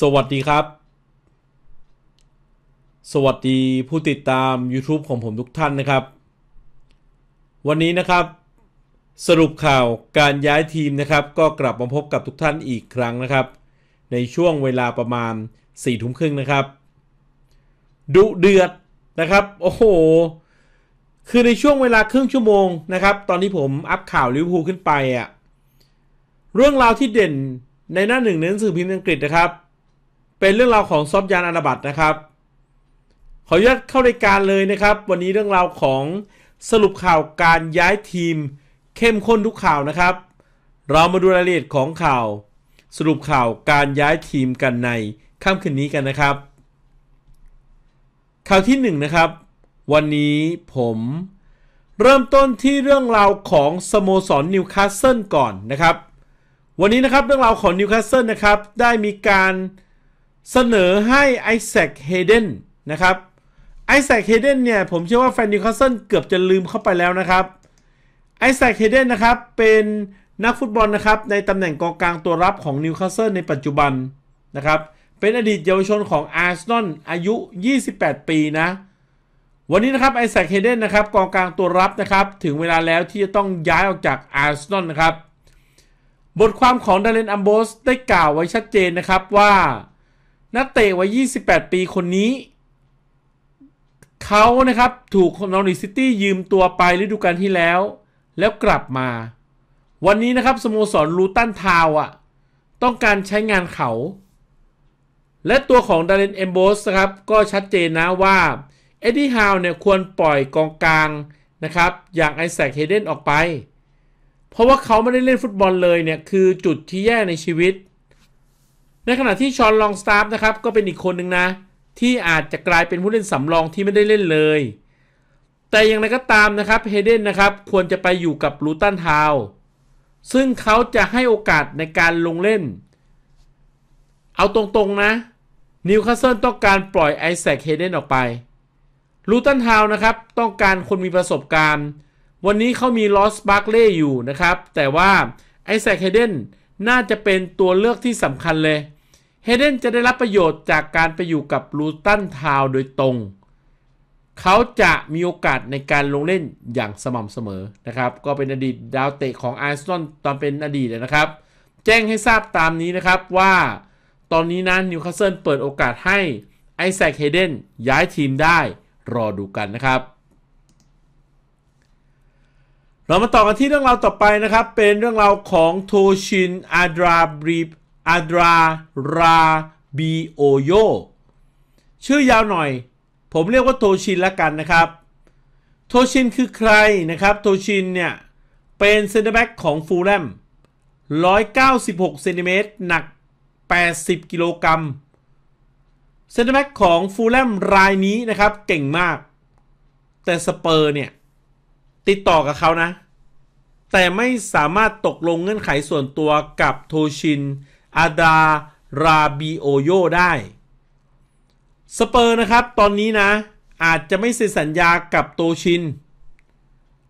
สวัสดีครับ สวัสดีผู้ติดตาม YouTube ของผมทุกท่านนะครับ วันนี้นะครับ สรุปข่าวการย้ายทีมนะครับก็กลับมาพบกับทุกท่านอีกครั้งนะครับ ในช่วงเวลาประมาณ4ี่ทุ่มครึ่งนะครับดุเดือดนะครับโอ้โห คือในช่วงเวลาครึ่งชั่วโมงนะครับ ตอนที่ผมอัพข่าวลิเวอร์พูลขึ้นไปอะเรื่องราวที่เด่นในหน้าหนึ่งหนังสือพิมพ์อังกฤษนะครับเป็นเรื่องราวของซอฟยานอนาบัตนะครับ ขออนุญาตเข้ารายการเลยนะครับ วันนี้เรื่องราวของสรุปข่าวการย้ายทีม เข้มข้นทุกข่าวนะครับ เรามาดูรายละเอียดของข่าว สรุปข่าวการย้ายทีมกันในค่ำคืนนี้กันนะครับ ข่าวที่1นนะครับ วันนี้ผม เริ่มต้นที่เรื่องราวของสโมสรนิวคาสเซิลก่อนนะครับ วันนี้นะครับเรื่องราวของนิวคาสเซิลนะครับ ได้มีการเสนอให้ไอแซค เฮเดน นะครับ ไอแซค เฮเดน เนี่ย ผมเชื่อว่าแฟนนิวคาสเซิลเกือบจะลืมเข้าไปแล้วนะครับ ไอแซค เฮเดน นะครับ เป็นนักฟุตบอลนะครับ ในตำแหน่งกองกลางตัวรับของนิวคาสเซิลในปัจจุบันนะครับ เป็นอดีตเยาวชนของอาร์เซนอลอายุ 28 ปีนะ วันนี้นะครับ ไอแซค เฮเดน นะครับ กองกลางตัวรับนะครับ ถึงเวลาแล้วที่จะต้องย้ายออกจากอาร์เซนอลนะครับ บทความของดาเลนอัมโบสได้กล่าวไว้ชัดเจนนะครับว่านักเตะวัย 28 ปี คนนี้ เขานะครับ ถูกนอริซิตี้ ยืมตัวไปฤดูกาลที่แล้ว แล้วกลับมา วันนี้นะครับ สโมสรลูตันทาวอะต้องการใช้งานเขา และตัวของ ดารินเอมโบสครับ ก็ชัดเจนนะว่า เอ็ดดี้ฮาวเนี่ย ควรปล่อยกองกลางนะครับ อย่างไอแซคเฮเดนออกไป เพราะว่าเขา ไม่ได้เล่นฟุตบอลเลยเนี่ย คือจุดที่แย่ในชีวิตในขณะที่ชอนลองสตาฟนะครับก็เป็นอีกคนหนึ่งนะ ที่อาจจะกลายเป็นผู้เล่นสำรองที่ไม่ได้เล่นเลย แต่อย่างไรก็ตามนะครับเฮเดนนะครับ ควรจะไปอยู่กับลูตันทาวซึ่งเขาจะให้โอกาสในการลงเล่น เอาตรงๆนะนิวคาสเซิลต้องการปล่อยไอแซคเฮเดนออกไปลูตันทาวนะครับ ต้องการคนมีประสบการณ์ วันนี้เขามีลอสบาร์เล่อยู่นะครับ แต่ว่าไอแซคเฮเดนน่าจะเป็นตัวเลือกที่สำคัญเลยเฮเดนจะได้รับประโยชน์จากการไปอยู่กับลูตันทาวโดยตรง เขาจะมีโอกาสในการลงเล่นอย่างสม่ำเสมอนะครับ ก็เป็นอดีตดาวเตะของไอซ์ตันตอนเป็นอดีตเลยนะครับ แจ้งให้ทราบตามนี้นะครับว่าตอนนี้นะนิวคาสเซิลเปิดโอกาสให้ไอแซคเฮเดนย้ายทีมได้รอดูกันนะครับ เรามาต่อกันที่เรื่องราวต่อไปนะครับเป็นเรื่องราวของโทชินอาดราบรีอาดราราบีโอโยชื่อยาวหน่อย ผมเรียกว่า โทชินละกันนะครับ โทชินคือใครนะครับ โทชินเนี่ย เป็นเซนเตอร์แบ็กของฟูลแลม196เซนติเมตรหนัก 80กิโลกรัมเซนเตอร์แบ็กของฟูลแลมรายนี้นะครับ เก่งมาก แต่สเปอร์เนี่ย ติดต่อกับเขานะ แต่ไม่สามารถตกลงเงื่อนไขส่วนตัวกับโทชินอาดาราบิโอโยได้ สเปอร์นะครับ ตอนนี้นะ อาจจะไม่เซ็นสัญญากับโตชิน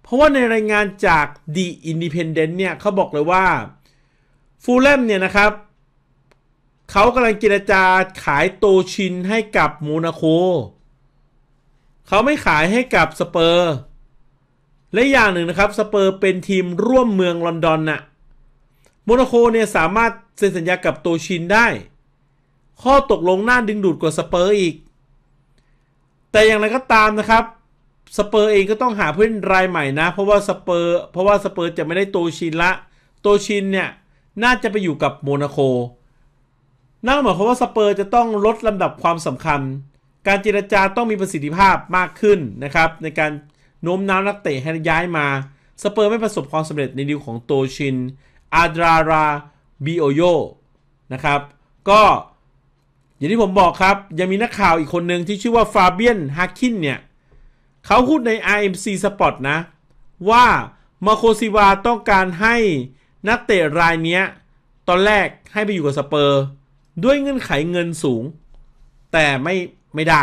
เพราะว่าในรายงานจาก The Independent เนี่ยเขาบอกเลยว่า ฟูลแลมเนี่ยนะครับเขากำลังเจรจาขายโตชินให้กับโมนาโคเขาไม่ขายให้กับสเปอร์ และอย่างหนึ่งนะครับ สเปอร์เป็นทีมร่วมเมืองลอนดอนน่ะโมนาโกเนี่ยสามารถเซ็นสัญญากับโตชินได้ ข้อตกลงน่าดึงดูดกว่าสเปอร์อีก แต่อย่างไรก็ตามนะครับ สเปอร์เองก็ต้องหาเพื่อนรายใหม่นะ เพราะว่าสเปอร์ เพราะว่าสเปอร์จะไม่ได้โตชินละ โตชินเนี่ย น่าจะไปอยู่กับโมนาโก นั่นหมายความว่าสเปอร์จะต้องลดลำดับความสำคัญ การเจรจาต้องมีประสิทธิภาพมากขึ้นนะครับ ในการโน้มน้าวนักเตะให้ย้ายมา สเปอร์ไม่ประสบความสำเร็จในดิวของโตชินอาดราราบิโอโยนะครับ ก็ อย่างที่ผมบอกครับยังมีนักข่าวอีกคนหนึ่งที่ชื่อว่าฟาเบียนฮักคินเนี่ยเขาพูดใน RMC Sport นะว่ามาโคซิวาต้องการให้นักเตะรายนี้ตอนแรกให้ไปอยู่กับสเปอร์ ด้วยเงื่อนไขเงินสูง แต่ไม่ไม่ได้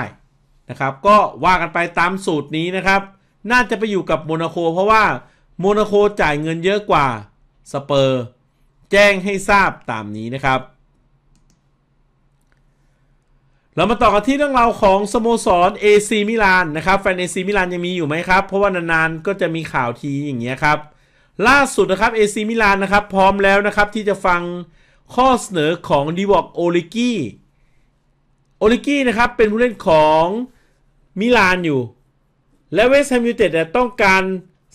นะครับก็ว่ากันไปตามสูตรนี้นะครับน่าจะไปอยู่กับโมนาโกเพราะว่าโมนาโกจ่ายเงินเยอะกว่าสเปอร์แจ้งให้ทราบตามนี้นะครับ เรามาต่อกันที่เรื่องราวของสโมสร AC มิลานนะครับ แฟน AC มิลานยังมีอยู่ไหมครับ เพราะว่านานๆ ก็จะมีข่าวทีอย่างเงี้ยครับล่าสุดนะครับ AC มิลานนะครับ พร้อมแล้วนะครับที่จะฟังข้อเสนอของดีวอกโอลิกี้โอลิกี้นะครับเป็นผู้เล่นของมิลานอยู่ และเวสต์แฮมยูเต็ดต้องการ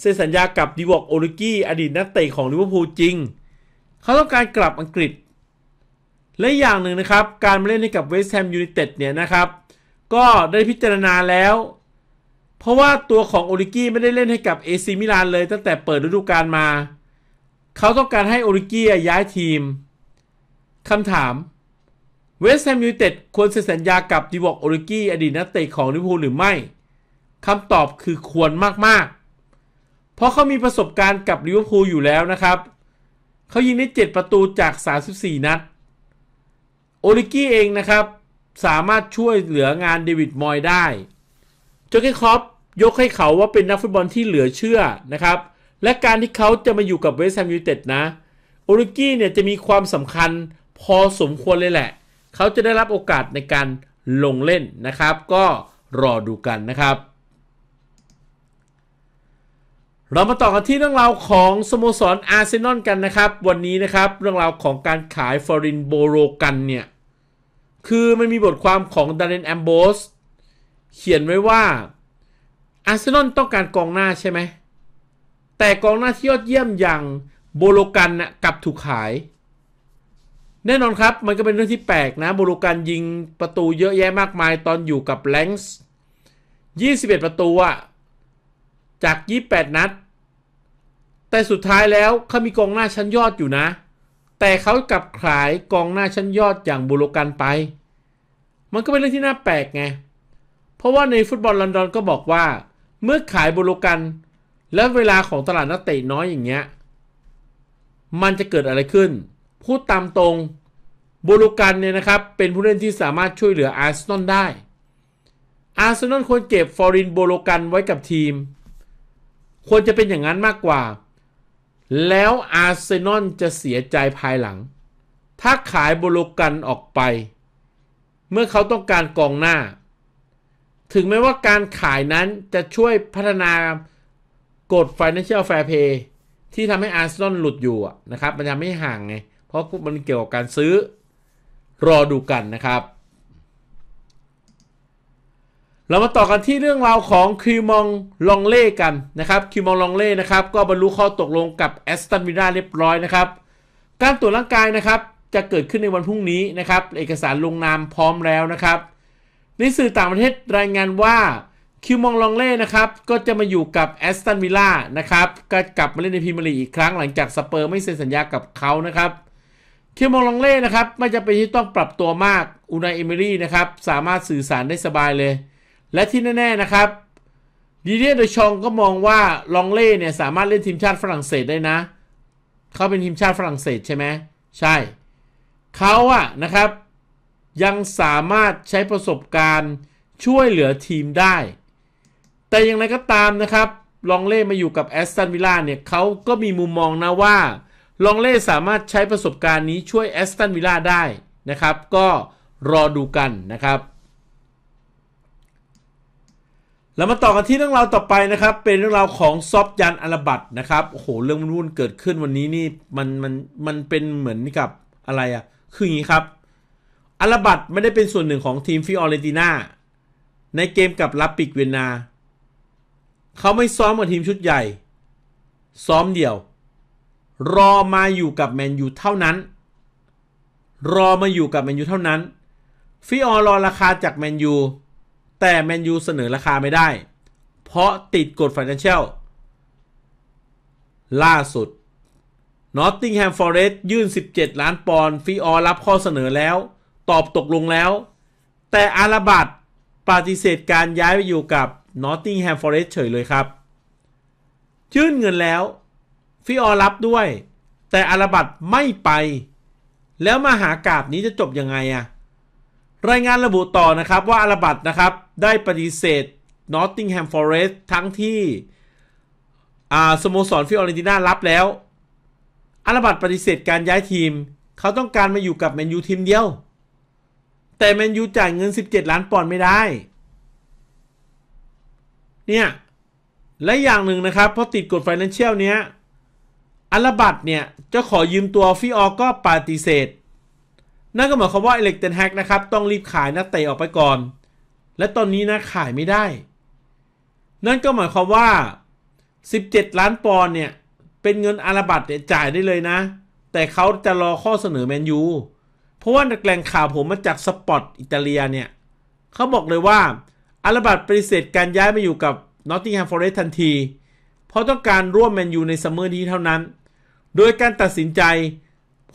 เซ็นสัญญากับดิวอกโอลิกี้อดีตนักเตะของลิเวอร์พูลจริง เขาต้องการกลับอังกฤษ และอย่างหนึ่งนะครับการมาเล่นให้กับเวสต์แฮมยูไนเต็ดเนี่ยนะครับ ก็ได้พิจารณาแล้ว เพราะว่าตัวของโอลิกี้ไม่ได้เล่นให้กับเอซีมิลานเลยตั้งแต่เปิดฤดูกาลมา เขาต้องการให้โอลิกี้ย้ายทีมคำถามเวสต์แฮมยูไนเต็ดควรเซ็นสัญญากับดิวอกโอลิกี้อดีตนักเตะของลิเวอร์พูลหรือไม่คำตอบคือควรมากๆเพราะเขามีประสบการณ์กับลิเวอร์พูลอยู่แล้วนะครับ เขายิงได้7ประตูจาก 34 นัดโอลิกี้เองนะครับ สามารถช่วยเหลืองานเดวิดมอยได้จอร์เกคอปยกให้เขาว่าเป็นนักฟุตบอลที่เหลือเชื่อนะครับ และการที่เขาจะมาอยู่กับเวสต์แฮมยูเต็ดนะโอลิกี้เนี่ยจะมีความสำคัญพอสมควรเลยแหละ เขาจะได้รับโอกาสในการลงเล่นนะครับ ก็รอดูกันนะครับเรามาต่อกันที่เรื่องราวของสโมสรอาร์เซนอลกันนะครับ วันนี้นะครับเรื่องราวของการขายฟอรินโบโรกันเนี่ย คือมันมีบทความของดารินแอมโบสเขียนไว้ว่า อาร์เซนอลต้องการกองหน้าใช่ไหมแต่กองหน้าที่ยอดเยี่ยมอย่างโบโรกันนะกลับถูกขาย แน่นอนครับ มันก็เป็นเรื่องที่แปลกนะโบโรกันยิงประตูเยอะแยะมากมายตอนอยู่กับแลงส์21 ประตูอะจาก 28 นัด แต่สุดท้ายแล้วเขามีกองหน้าชั้นยอดอยู่นะ แต่เขากลับขายกองหน้าชั้นยอดอย่างบุโรกันไป มันก็เป็นเรื่องที่น่าแปลกไง เพราะว่าในฟุตบอลลอนดอนก็บอกว่าเมื่อขายบุโรกันและเวลาของตลาดนักเตะน้อยอย่างเงี้ย มันจะเกิดอะไรขึ้น พูดตามตรงบุรุกันเนี่ยนะครับ เป็นผู้เล่นที่สามารถช่วยเหลืออาร์เซนอลได้ อาร์เซนอลควรเก็บฟอรินโบโลกันไว้กับทีมควรจะเป็นอย่างนั้นมากกว่า แล้วอาร์เซนอลจะเสียใจภายหลัง ถ้าขายโบโลกันออกไป เมื่อเขาต้องการกองหน้า ถึงแม้ว่าการขายนั้นจะช่วยพัฒนากฎ Financial Fair Play ที่ทำให้อาร์เซนอลหลุดอยู่นะครับ มันจะไม่ห่างไง เพราะมันเกี่ยวกับการซื้อรอดูกันนะครับเรามาต่อกันที่เรื่องราวของคิวมองลองเล่กันนะครับคิวมองลองเล่นะครับก็บรรลุข้อตกลงกับแอสตันวิลล่าเรียบร้อยนะครับ การตรวจร่างกายนะครับจะเกิดขึ้นในวันพรุ่งนี้นะครับ เอกสารลงนามพร้อมแล้วนะครับในสื่อต่างประเทศรายงานว่าคิวมองลองเล่นะครับก็จะมาอยู่กับแอสตันวิลล่านะครับก็กลับมาเล่นในพรีเมียร์ลีกอีกครั้งหลังจากสเปอร์ไม่เซ็นสัญญากับเขานะครับคิวมองลองเล่นะครับไม่จะเป็นที่ต้องปรับตัวมากอูนายเอมิรี่นะครับสามารถสื่อสารได้สบายเลยและที่แน่ๆนะครับดีเดียโดยชองก็มองว่าลองเล่เนี่ยสามารถเล่นทีมชาติฝรั่งเศสได้นะเขาเป็นทีมชาติฝรั่งเศสใช่ไหมใช่เขาอะนะครับ ยังสามารถใช้ประสบการณ์ช่วยเหลือทีมได้ แต่อย่างไรก็ตามนะครับ ลองเล่มาอยู่กับแอสตันวิลล่าเนี่ยเขาก็มีมุมมองนะว่า ลองเล่สามารถใช้ประสบการณ์นี้ช่วยแอสตันวิลล่าได้นะครับ ก็รอดูกันนะครับแล้วมาต่อกันที่เรื่องราวต่อไปนะครับ เป็นเรื่องราวของซอฟยันอลาบัตนะครับโอ้โหเรื่องวุ่นเกิดขึ้นวันนี้นี่ มันมันมันเป็นเหมือนกับอะไรอะ่ะคืออย่างนี้ครับ อลาบัตไม่ได้เป็นส่วนหนึ่งของทีมฟิออเรนติน่าในเกมกับลาปิกเวียนนาเขาไม่ซ้อมกับทีมชุดใหญ่ ซ้อมเดี่ยว รอมาอยู่กับแมนยูเท่านั้น รอมาอยู่กับแมนยูเท่านั้นฟิออรอราคาจากแมนยูแต่แมนยูเสนอราคาไม่ได้ เพราะติดกฎ Financial ล่าสุดนอ t t ิงแฮมฟอร์เรส์ยื่น 17 ล้านปอนด์ฟีออรับข้อเสนอแล้ว ตอบตกลงแล้ว แต่อาราบัตปฏิเสธการย้ายไปอยู่กับนอ t t ิงแฮมฟอร์เรสเฉยเลยครับ ยื่นเงินแล้วฟีออรับด้วย แต่อาราบัตไม่ไป แล้วมาหากราบนี้จะจบยังไงอะ่ะรายงานระบุต่อนะครับว่าอาราบัตนะครับ ได้ปฏิเสธนอตติงแฮมฟอร์เรสทั้งที่สโมสรฟิออเรนติน่ารับแล้วอาราบัตปฏิเสธการย้ายทีม เขาต้องการมาอยู่กับแมนยูทีมเดียว แต่แมนยูจ่ายเงิน 17 ล้านปอนด์ไม่ได้ เนี่ย และอย่างหนึ่งนะครับ เพราะติดกฎไฟแนนเชียลเนี้ยอาราบัตเนี่ย จะขอยืมตัวฟิออก็ปฏิเสธนั่นก็หมายความว่าเอเล็กเตนแฮกนะครับ ต้องรีบขายนักเตะออกไปก่อน และตอนนี้นะขายไม่ได้ นั่นก็หมายความว่า 17 ล้านปอนด์เนี่ย เป็นเงินอาราบัตเนี่ยจ่ายได้เลยนะ แต่เขาจะรอข้อเสนอแมนยูเพราะว่าแหล่งข่าวผมมาจากสปอตอิตาเลียเนี่ยเขาบอกเลยว่า อาราบัตปฏิเสธการย้ายมาอยู่กับนอตติงแฮมฟอร์เรสทันที เพราะต้องการร่วมแมนยูในซัมเมอร์นี้เท่านั้นโดยการตัดสินใจ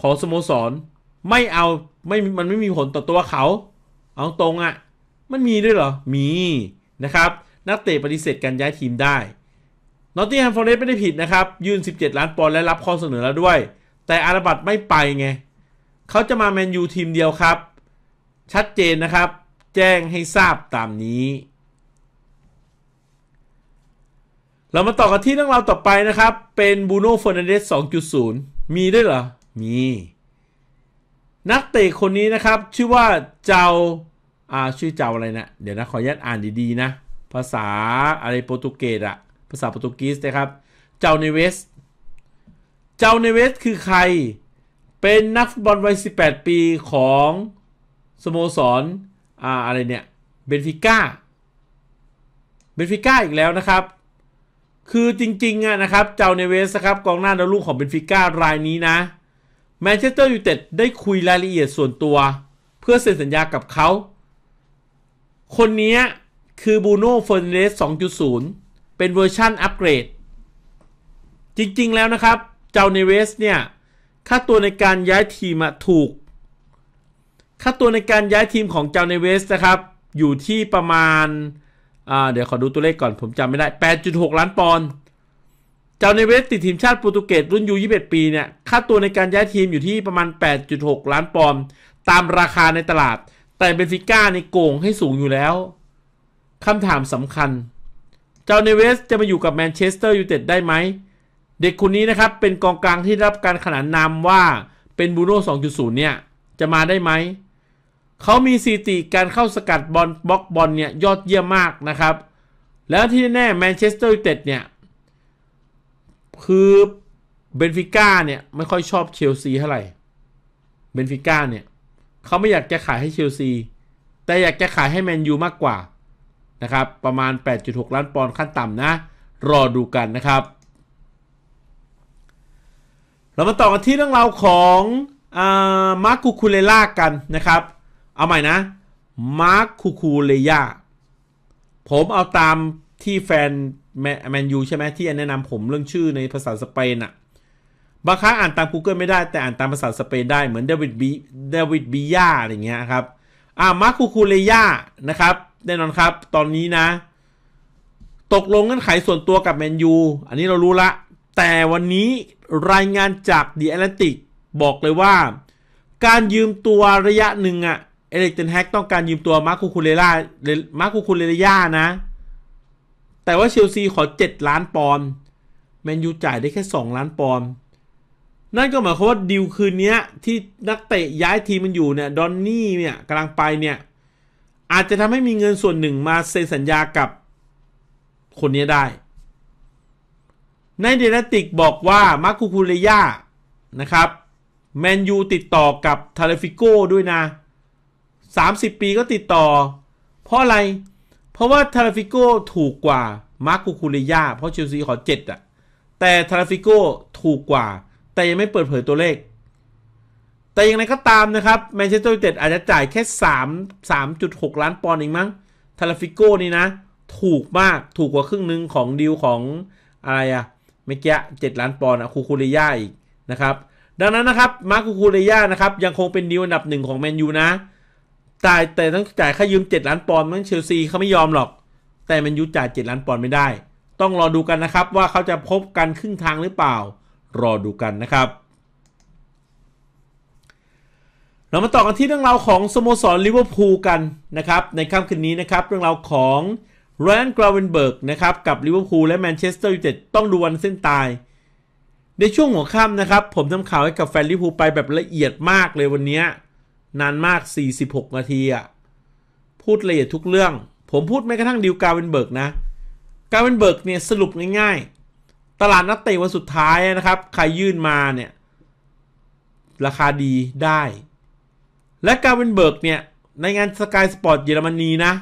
ของสโมสรไม่เอาไม่มันไม่มีผลต่อตัวเขา เอาตรงอะ่ะ มันมีด้วยเหรอ มีนะครับ นักเตะปฏิเสธการย้ายทีมได้นอตติงแฮมฟอร์เรสไม่ได้ผิดนะครับ ยืน17 ล้านปอนด์และรับข้อเสนอแล้วด้วย แต่อาราบัตไม่ไปไง เขาจะมาแมนยูทีมเดียวครับ ชัดเจนนะครับ แจ้งให้ทราบตามนี้ เรามาต่อกันที่เรื่องราวต่อไปนะครับ เป็นบูโน่เฟอร์นันเดส2.0 มีด้วยเหรอมีนักเตะคนนี้นะครับชื่อว่าเจ้าอ่าชื่อเจ้าอะไรนะ เดี๋ยวนะ ขออนุญาตอ่านดีๆนะ ภาษาอะไรโปรตุเกสอะภาษาโปรตุกีสนะครับ เจ้าเนเวส เจ้าเนเวสคือใคร เป็นนักฟุตบอลวัย 18 ปีของสโมสรออะไรเนี่ยเบนฟิก้าเบนฟิก้าอีกแล้วนะครับ คือจริงๆอะนะครับ เจ้าเนเวสครับกองหน้าดาวลูกของเบนฟิก้า รายนี้นะแมนเชสเตอร์ยูไนเต็ดได้คุยรายละเอียดส่วนตัวเพื่อเซ็นสัญญากับเขา คนนี้คือบูโน่เฟอร์เดส 2.0 เป็นเวอร์ชั่นอัปเกรด จริงๆแล้วนะครับเจ้าเนเวสเนี่ยค่าตัวในการย้ายทีมถูก ค่าตัวในการย้ายทีมของเจ้าเนเวสนะครับ อยู่ที่ประมาณ เดี๋ยวขอดูตัวเลขก่อนผมจำไม่ได้ 8.6 ล้านปอนด์จ้าเนเวสติดทีมชาติโปรตุเกสรุ่นยู 21 ปีเนี่ยค่าตัวในการย้ายทีมอยู่ที่ประมาณ 8.6 ล้านปอนด์ตามราคาในตลาด แต่เบนฟิก้าในโกงให้สูงอยู่แล้ว คำถามสำคัญ เจ้าเนเวสจะมาอยู่กับแมนเชสเตอร์ยูไนเต็ดได้ไหมเด็กคนนี้นะครับเป็นกองกลางที่รับการขนานนามว่าเป็นบูโน่ 2.0 เนี่ยจะมาได้ไหมเขามีสถิติการเข้าสกัดบอลบล็อกบอลเนี่ยยอดเยี่ยมมากนะครับ แล้วที่แน่แมนเชสเตอร์ยูไนเต็ดเนี่ยคือเบนฟิก้าเนี่ย ไม่ค่อยชอบเชลซีเท่าไหร่เบนฟิก้าเนี่ยเขาไม่อยากจะขายให้เชลซีแต่อยากจะขายให้แมนยูมากกว่านะครับประมาณ 8.6 ล้านปอนด์ขั้นต่ำนะรอดูกันนะครับเรามาต่อกันที่เรื่องราวของอามาร์คูคูเลล่ากันนะครับ เอาใหม่นะ มาร์คูคูเลย่า ผมเอาตามที่แฟนแมนยูใช่ไหมที่แนะนำผมเรื่องชื่อในภาษาสเปนอะบางครั้งอ่านตาม Google ไม่ได้แต่อ่านตามภาษาสเปนได้เหมือนเดวิดบีเดวิดบียาอะไรเงี้ยครับอ่ามาคูคูเลยานะครับแน่นอนครับ ตอนนี้นะ ตกลงเงื่อนไขส่วนตัวกับแมนยูอันนี้เรารู้ละแต่วันนี้รายงานจากดะแอตแลนติกบอกเลยว่า การยืมตัวระยะหนึ่งอะเอเล็กเทนแฮกต้องการยืมตัวมาคูคูเลย่ามาคูคูเลย่านะแต่ว่าเชลซีขอ 7 ล้านปอนด์แมนยูจ่ายได้แค่ 2 ล้านปอนด์นั่นก็หมายความว่าดิวคืนนี้ที่นักเตะย้ายทีมมันอยู่เนี่ย ดอนนี่เนี่ยกำลังไปเนี่ย อาจจะทำให้มีเงินส่วนหนึ่งมาเซ็นสัญญากับคนนี้ได้ ในเดนติกบอกว่ามาร์คูคูเรย่านะครับ แมนยูติดต่อกับทาเลฟิโก้ด้วยนะ 30 ปีก็ติดต่อ เพราะอะไรเพราะว่าทาราฟิโกถูกกว่ามาร์คูคูเรยาเพราะเชลซีขอเจ็ดอ่ะ แต่ทาราฟิโกถูกกว่า แต่ยังไม่เปิดเผยตัวเลข แต่อย่างไรก็ตามนะครับแมนเชสเตอร์ยูไนเต็ดอาจจะจ่ายแค่3 3.6 ล้านปอนด์เองมั้งทาราฟิโกนี่นะ ถูกมากถูกกว่าครึ่งหนึ่งของดีลของอะไรอะเมื่อกี้เจ็ดล้านปอนด์อะคูคูเรยาอีกนะครับดังนั้นนะครับมาร์คูคูเรยานะครับยังคงเป็นดีลอันดับหนึ่งของแมนยูนะจ่ายแต่ต้องจ่ายค่ายืมเจ็ดล้านปอนด์มังเชลซีเขาไม่ยอมหรอก แต่มันยูจ่ายเจ็ดล้านปอนด์ไม่ได้ ต้องรอดูกันนะครับว่าเขาจะพบกันครึ่งทางหรือเปล่ารอดูกันนะครับ เรามาต่อกันที่เรื่องราวของสโมสรลิเวอร์พูลกันนะครับในค่ำคืนนี้นะครับเรื่องราวของแรนกราเวนเบิร์กนะครับกับลิเวอร์พูลและแมนเชสเตอร์ยูไนเต็ดต้องดูวันเส้นตาย ในช่วงหัวค่ำนะครับผมทำข่าวให้กับแฟนลิเวอร์พูลไปแบบละเอียดมากเลยวันนี้นานมาก 46 นาทีอะพูดละเอียดทุกเรื่อง ผมพูดแม้กระทั่งดิวกาเวนเบิร์กนะ กาเวนเบิร์กเนี่ยสรุปง่ายๆ ตลาดนักเตะวันสุดท้ายนะครับ ใครยื่นมาเนี่ยราคาดีได้ และกาเวนเบิร์กเนี่ยในงานสกายสปอร์ตเยอรมนีนะ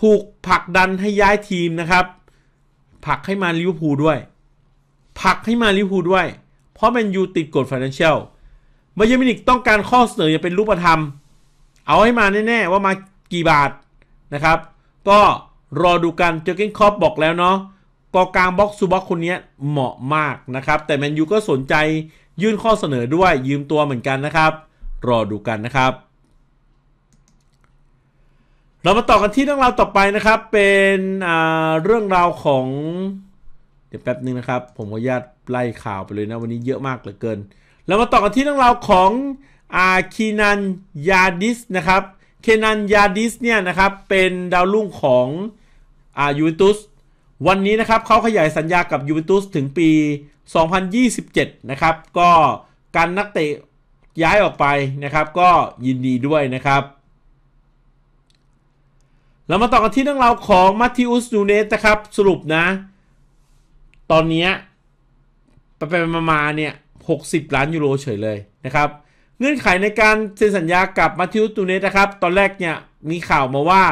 ถูกผลักดันให้ย้ายทีมนะครับผลักให้มาลิเวอร์พูลด้วยผลักให้มาลิเวอร์พูลด้วย เพราะแมนยูติดกฎนแลนเชียลบาเยมินิกต้องการข้อเสนออย่างเป็นรูปธรรม เอาให้มาแน่ ๆ ว่ามากี่บาทนะครับก็รอดูกันเจอก์เกนคอปบอกแล้วเนาะกอกลางบล็อกซูบ็อกคนนี้เหมาะมากนะครับ แต่แมนยูก็สนใจยื่นข้อเสนอด้วยยืมตัวเหมือนกันนะครับ รอดูกันนะครับ เรามาต่อกันที่เรื่องราวต่อไปนะครับ เป็นเรื่องราวของ เดี๋ยวแป๊บนึงนะครับ ผมขออนุญาตไล่ข่าวไปเลยนะวันนี้เยอะมากเหลือเกินเรามาต่อกันที่เรื่องราวของอาคีนันยาดิสนะครับ เคนันยาดิสเนี่ยนะครับ เป็นดาวรุ่งของอายูเวนตุส วันนี้นะครับเขาขยายสัญญากับยูเวนตุสถึงปี 2027นะครับ ก็การนักเตะย้ายออกไปนะครับ ก็ยินดีด้วยนะครับ เรามาต่อกันที่เรื่องราวของมาติอุสนูเนสนะครับ สรุปนะ ตอนนี้ไปไปมาเนี่ย60 ล้านยูโรเฉยเลยนะครับ เงื่อนไขในการเซ็นสัญญากับมาทิวตูเนสนะครับ ตอนแรกเนี่ยมีข่าวมาว่า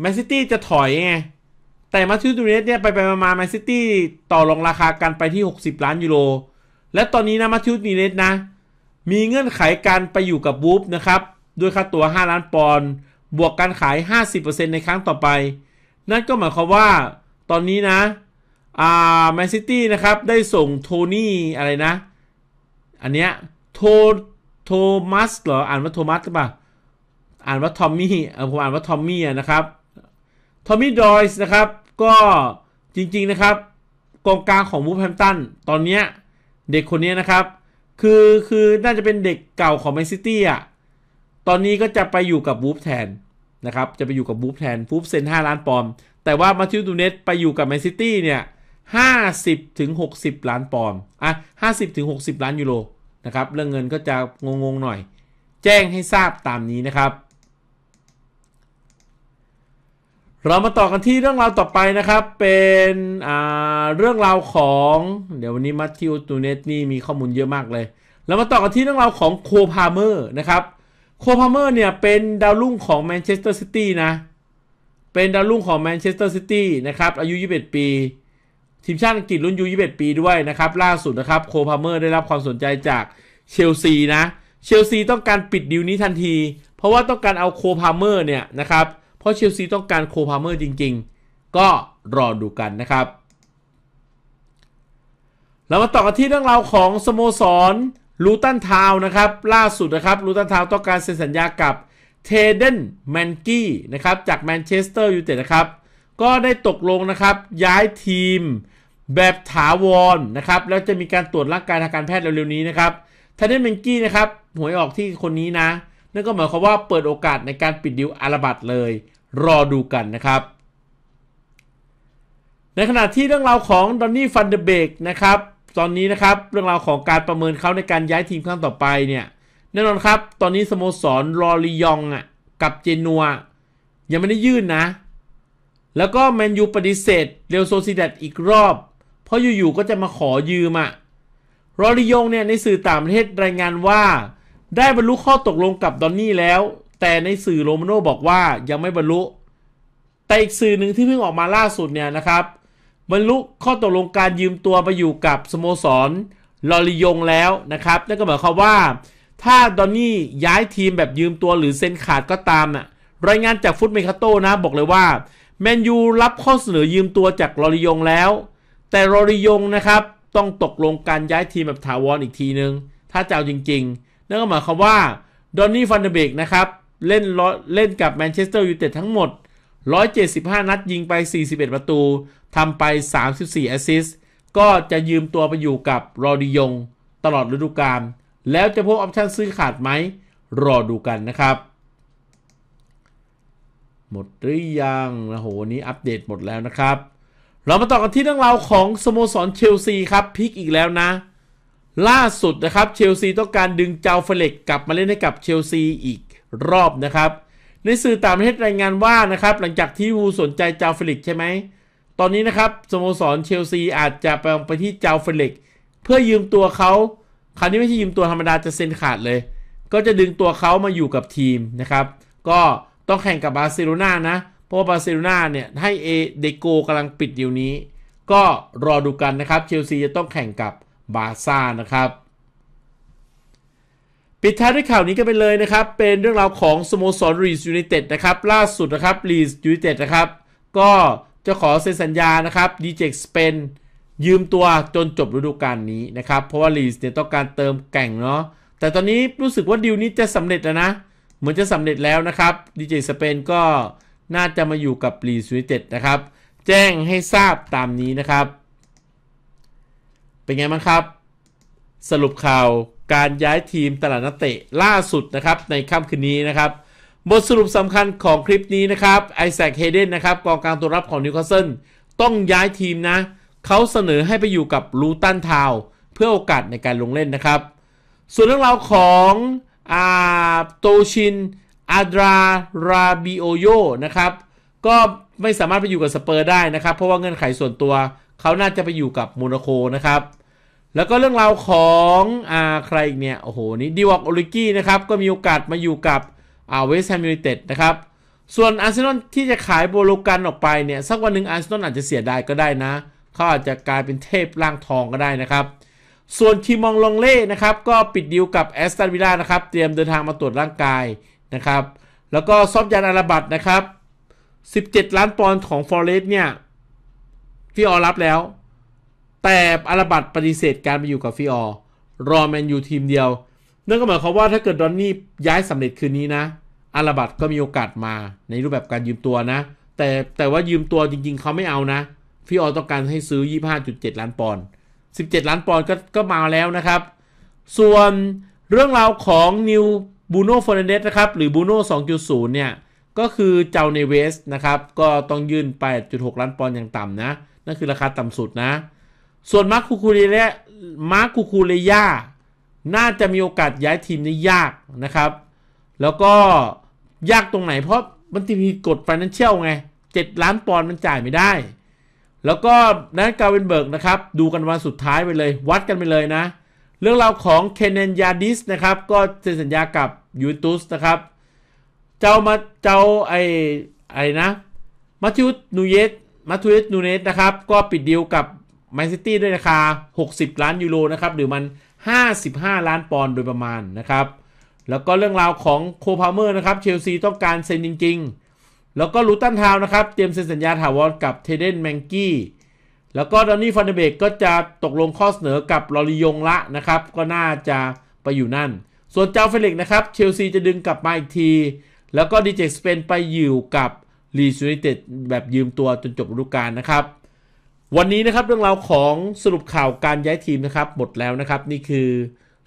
แมนซิตี้จะถอยไง แต่มาทิวตูเนสเนี่ยไปไปมาแมนซิตี้ต่อรองราคากันไปที่ 60 ล้านยูโรและตอนนี้นะมาทิวตูเนสนะ มีเงื่อนไขการไปอยู่กับบูฟนะครับ ด้วยค่าตัว 5 ล้านปอนด์บวกการขาย 50%ในครั้งต่อไป นั่นก็หมายความว่าตอนนี้นะแมนซิตี้นะครับได้ส่งโทนี่อะไรนะอันเนี้ยโทโทมัสเหรออ่านว่าโทมัสหรปะ่อ่านว่าทอมมี่เออผมอ่านว่าทอมมี่นะครับทอมมี่ดอยส์นะครับ ก็จริงๆนะครับกองกลางของวูฟแฮมตันตอนเนี้ยเด็กคนนี้นะครับคือคือน่าจะเป็นเด็กเก่าของแมนซิตี้อ่ะ ตอนนี้ก็จะไปอยู่กับวูฟแทนนะครับจะไปอยู่กับวูฟแทนวูฟเซ็นห้าล้านปอนด์แต่ว่ามาทิวตูเนตไปอยู่กับแมนซิตี้เนี่ย50ถึง60ล้านปอนด์ อ่ะ50ถึง60ล้านยูโรนะครับ เรื่องเงินก็จะงงๆหน่อย แจ้งให้ทราบตามนี้นะครับ เรามาต่อกันที่เรื่องราวต่อไปนะครับ เป็นเรื่องราวของ เดี๋ยววันนี้มัตติโอตูเนตนี่มีข้อมูลเยอะมากเลยเรามาต่อกันที่เรื่องราวของโคพาเมอร์นะครับ โคพาเมอร์เนี่ยเป็นดาวรุ่งของแมนเชสเตอร์ซิตี้นะ เป็นดาวรุ่งของแมนเชสเตอร์ซิตี้นะครับ อายุ21ปีทีมชาติอังกฤษรุ่นยู21 ปีด้วย นะครับล่าสุดนะครับโคพาเมอร์ได้รับความสนใจจากเชลซีนะเชลซีต้องการปิดดิวนี้ทันที เพราะว่าต้องการเอาโคพาเมอร์เนี่ยนะครับเพราะเชลซีต้องการโคพาเมอร์จริงๆ ก็รอดูกันนะครับเรามาต่อกันที่เรื่องราวของสโมสรลูตันทาวนะครับ ล่าสุดนะครับลูตันทาวต้องการเซ็นสัญญากับเทเดนแมนกี้นะครับจากแมนเชสเตอร์ยูไนเต็ดนะครับก็ได้ตกลงนะครับย้ายทีม แบบถาวรนนะครับแล้วจะมีการตรวจร่างกายทางการแพทย์เร็วๆนี้นะครับทันเดนเมนกี้นะครับหวยออกที่คนนี้นะนั่นก็หมายความว่าเปิดโอกาสในการปิดดิวอาราบัตเลย รอดูกันนะครับ ในขณะที่เรื่องราวของดอนนี่ฟันเดเบกนะครับตอนนี้นะครับเรื่องราวของการประเมินเขาในการย้ายทีมครั้งต่อไปเนี่ย แน่นอนครับตอนนี้สโมสรรอรียองอ่ะกับเจนัวยังไม่ได้ยื่นนะแล้วก็แมนยูปฏิเสธเรอยวโซซิเดตอีกรอบ เพราะอยู่ๆก็จะมาขอยืมอะรอริยงเนี่ยในสื่อต่างประเทศรายงานว่า ได้บรรลุข้อตกลงกับดอนนี่แล้ว แต่ในสื่อโรมาโนบอกว่ายังไม่บรรลุ แต่อีกสื่อหนึ่งที่เพิ่งออกมาล่าสุดเนี่ยนะครับ บรรลุข้อตกลงการยืมตัวไปอยู่กับสโมสรลอริยงแล้วนะครับนั่นก็หมายความว่า ถ้าดอนนี่ย้ายทีมแบบยืมตัวหรือเซ็นขาดก็ตามน่ะ รายงานจากฟุตเมคาโตนะบอกเลยว่าแมนยูรับข้อเสนอยืมตัวจากลอริยงแล้ว แต่ลอริยงนะครับ ต้องตกลงการย้ายทีมแบบถาวรออีกทีนึง ถ้าจะเอาจริงๆนั่นก็หมายความว่าดอนนี่ฟันเดเบกนะครับ เล่นเล่นกับแมนเชสเตอร์ยูไนเต็ดทั้งหมด 175 นัดยิงไป 41 ประตูทำไป 34 แอสซิสต์ก็จะยืมตัวไปอยู่กับรอดิยง ตลอดฤดูกาลแล้วจะพบออปชั่นซื้อขาดไหมรอดูกันนะครับหมดหรือยังนะโหนี้อัปเดตหมดแล้วนะครับ เรามาต่อกันที่เรื่องราวของสโมสรเชลซีครับพิกอีกแล้วนะ ล่าสุดนะครับเชลซีต้องการดึงเจ้าเฟเล็กกลับมาเล่นให้กับเชลซีอีกรอบนะครับ ในสื่อต่างประเทศรายงานว่านะครับหลังจากที่วูสนใจเจ้าเฟเล็กใช่ไหมตอนนี้นะครับสโมสรเชลซีอาจจะไปไปที่เจ้าเฟเล็กเพื่อยืมตัวเขาคราวนี้ไม่ใช่ยืมตัวธรรมดาจะเซ็นขาดเลย ก็จะดึงตัวเขามาอยู่กับทีมนะครับ ก็ต้องแข่งกับบาร์เซโลนานะ เพราะว่าบาร์เซโลนาเนี่ยให้เอเดโกกำลังปิดอยู่นี้ ก็รอดูกันนะครับเชลซีจะต้องแข่งกับบาซ่านะครับ ปิดท้ายด้วยข่าวนี้กันไปเลยนะครับ เป็นเรื่องราวของสโมสรลีสยูไนเต็ดนะครับ ล่าสุดนะครับลีสยูไนเต็ดนะครับ ก็จะขอเซ็นสัญญานะครับดีเจสเปนยืมตัวจนจบฤดูกาลนี้นะครับ เพราะว่าลีสเนี่ยต้องการเติมแก่งเนาะแต่ตอนนี้รู้สึกว่าดีลนี้จะสำเร็จแล้วนะเเหมือนจะสำเร็จแล้วนะครับดีเจสเปนก็น่าจะมาอยู่กับลีสยูไนเต็ดนะครับ แจ้งให้ทราบตามนี้นะครับ เป็นไงบ้างครับ สรุปข่าวการย้ายทีมตลาดนัเตะล่าสุดนะครับในค่ำคืนนี้นะครับ บทสรุปสำคัญของคลิปนี้นะครับ ไอแซคเฮเดนนะครับกองกลางตัวรับของนิวคาสเซิลต้องย้ายทีมนะ เขาเสนอให้ไปอยู่กับลูตันทาวเพื่อโอกาสในการลงเล่นนะครับ ส่วนเรื่องราวของอาโตชินอาดราราบิโอโยนะครับ ก็ไม่สามารถไปอยู่กับสเปอร์ได้นะครับ เพราะว่าเงื่อนไขส่วนตัวเขาน่าจะไปอยู่กับโมนาโคนะครับ แล้วก็เรื่องราวของอาใครอีกเนี่ย โอ้โหนี่ดิวอกโอลิกี้นะครับก็มีโอกาสมาอยู่กับอาเวสแฮมยูไนเต็ดนะครับ ส่วนอาร์เซนอลที่จะขายโบโลกันออกไปเนี่ยสักวันหนึ่งอาร์เซนอลอาจจะเสียดายก็ได้นะ เขาอาจจะกลายเป็นเทพล่างทองก็ได้นะครับส่วนทีมองลองเล่นะครับก็ปิดดีลกับแอสตันวิลล่านะครับ เตรียมเดินทางมาตรวจร่างกายนะครับ แล้วก็ซอฟยานอาราบัตนะครับ 17 ล้านปอนด์ของฟอร์เรสต์เนี่ยฟิออรับแล้ว แต่อาราบัตปฏิเสธการไปอยู่กับฟิออรอแมนยูทีมเดียว นั่นก็หมายความว่าถ้าเกิดดอนนี่ย้ายสำเร็จคืนนี้นะอาราบัตก็มีโอกาสมาในรูปแบบการยืมตัวนะ แต่แต่ว่ายืมตัวจริง ๆเขาไม่เอานะฟิออต้องการให้ซื้อ 25.7 ล้านปอนด์17 ล้านปอนด์ก็ก็มาแล้วนะครับ ส่วนเรื่องราวของนิวบูโน่ฟอร์เดสนะครับ หรือบูโน่2.0 เนี่ย ก็คือเจ้าในเวสนะครับ ก็ต้องยื่น 8.6 ล้านปอนด์อย่างต่ำนะ นั่นคือราคาต่ำสุดนะ ส่วนมาร์คคูคูเรียมาร์คคูคูเรย่า น่าจะมีโอกาสย้ายทีมได้ยากนะครับ แล้วก็ยากตรงไหนเพราะมันจะมีกฎฟนแลนเชียลไง 7 ล้านปอนด์มันจ่ายไม่ได้แล้วก็นะกาเวนเบิร์กนะครับดูกันวันสุดท้ายไปเลยวัดกันไปเลยนะ เรื่องราวของเคนเนนยาดิสนะครับก็เซ็นสัญญากับยูทูสนะครับ เจ้ามาเจ้าไอไอนะมาทิวนูเยสมาทิวนูเนสนะครับก็ปิดดีลกับแมนซิตี้ด้วยราคา 60 ล้านยูโรนะครับหรือมัน 55 ล้านปอนด์โดยประมาณนะครับ แล้วก็เรื่องราวของโคพาเมอร์นะครับเชลซีต้องการเซ็นจริงๆแล้วก็ลูตันทาวนะครับ เตรียมเซ็นสัญญาถาวรกับเทเดนแมงกี้แล้วก็ดอนนี่ฟันเดเบกก็จะตกลงข้อเสนอกับลอริยงละนะครับ ก็น่าจะไปอยู่นั่น ส่วนเจ้าเฟลิกนะครับเชลซีจะดึงกลับมาอีกที แล้วก็ดีเจสเปนไปอยู่กับลีสูนิเต็ดแบบยืมตัวจนจบฤดูกาลนะครับ วันนี้นะครับเรื่องราวของสรุปข่าวการย้ายทีมนะครับหมดแล้วนะครับ นี่คือ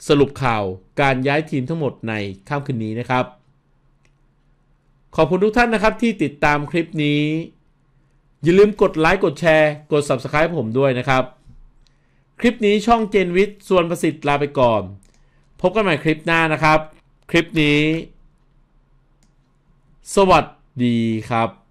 สรุปข่าวการย้ายทีมทั้งหมดในค่ำคืนนี้นะครับขอบคุณทุกท่านนะครับที่ติดตามคลิปนี้ อย่าลืมกดไลค์กดแชร์กด Subscribe ผมด้วยนะครับ คลิปนี้ช่องเจนวิทย์ส่วนประสิทธิ์ลาไปก่อน พบกันใหม่คลิปหน้านะครับ คลิปนี้ สวัสดีครับ